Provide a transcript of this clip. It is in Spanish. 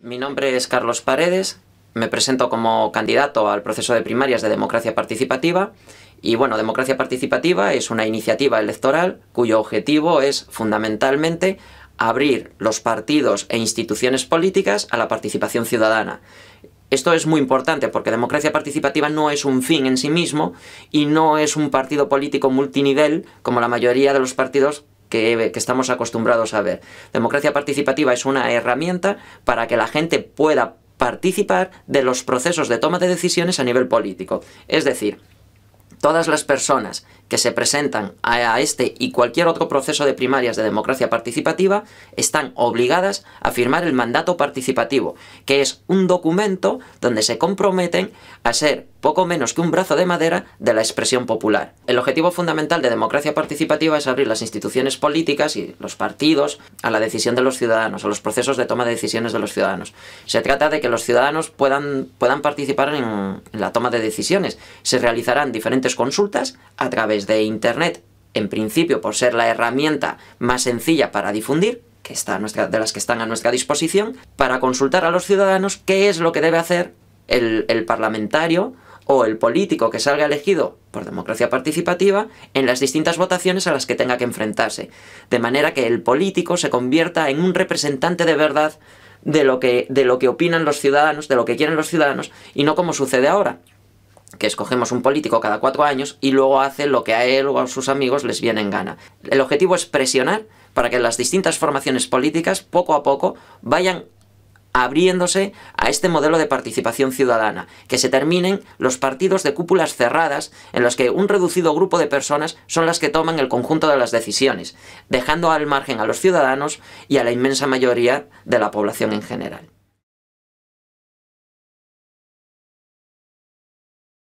Mi nombre es Carlos Paredes, me presento como candidato al proceso de primarias de democracia participativa y bueno, democracia participativa es una iniciativa electoral cuyo objetivo es fundamentalmente abrir los partidos e instituciones políticas a la participación ciudadana. Esto es muy importante porque democracia participativa no es un fin en sí mismo y no es un partido político multinivel como la mayoría de los partidos que, estamos acostumbrados a ver. Democracia participativa es una herramienta para que la gente pueda participar de los procesos de toma de decisiones a nivel político. Es decir, todas las personas que se presentan a este y cualquier otro proceso de primarias de democracia participativa están obligadas a firmar el mandato participativo, que es un documento donde se comprometen a ser poco menos que un brazo de madera de la expresión popular. El objetivo fundamental de democracia participativa es abrir las instituciones políticas y los partidos a la decisión de los ciudadanos, a los procesos de toma de decisiones de los ciudadanos. Se trata de que los ciudadanos puedan, puedan participar en, la toma de decisiones. Se realizarán diferentes consultas a través de Internet, en principio por ser la herramienta más sencilla para difundir, que está nuestra, de las que están a nuestra disposición, para consultar a los ciudadanos qué es lo que debe hacer el, el parlamentario o el político que salga elegido por democracia participativa en las distintas votaciones a las que tenga que enfrentarse, de manera que el político se convierta en un representante de verdad de lo que, de lo que opinan los ciudadanos, de lo que quieren los ciudadanos, y no como sucede ahora, que escogemos un político cada cuatro años y luego hace lo que a él o a sus amigos les viene en gana. El objetivo es presionar para que las distintas formaciones políticas poco a poco vayan abriéndose a este modelo de participación ciudadana, que se terminen los partidos de cúpulas cerradas en los que un reducido grupo de personas son las que toman el conjunto de las decisiones, dejando al margen a los ciudadanos y a la inmensa mayoría de la población en general.